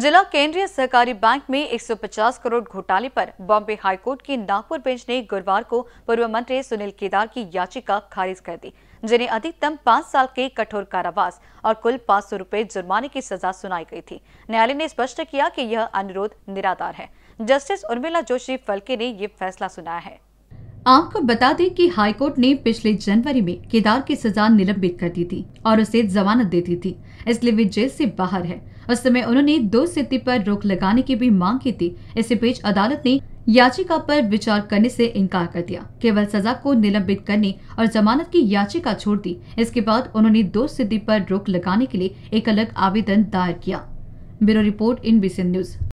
जिला केंद्रीय सहकारी बैंक में 150 करोड़ घोटाले पर बॉम्बे हाईकोर्ट की नागपुर बेंच ने गुरुवार को पूर्व मंत्री सुनील केदार की याचिका खारिज कर दी जिन्हें अधिकतम पाँच साल के कठोर कारावास और कुल पाँच सौ रूपए जुर्माने की सजा सुनाई गई थी न्यायालय ने स्पष्ट किया कि यह अनुरोध निराधार है जस्टिस उर्मिला जोशी फलके ने यह फैसला सुनाया है आपको बता दें कि हाईकोर्ट ने पिछले जनवरी में केदार की सजा निलंबित कर दी थी और उसे जमानत दे दी थी इसलिए वे जेल से बाहर है उस समय उन्होंने दो स्थिति पर रोक लगाने की भी मांग की थी इसी बीच अदालत ने याचिका पर विचार करने से इनकार कर दिया केवल सजा को निलंबित करने और जमानत की याचिका छोड़ दी इसके बाद उन्होंने दो स्थिति पर रोक लगाने के लिए एक अलग आवेदन दायर किया bureau report NBC news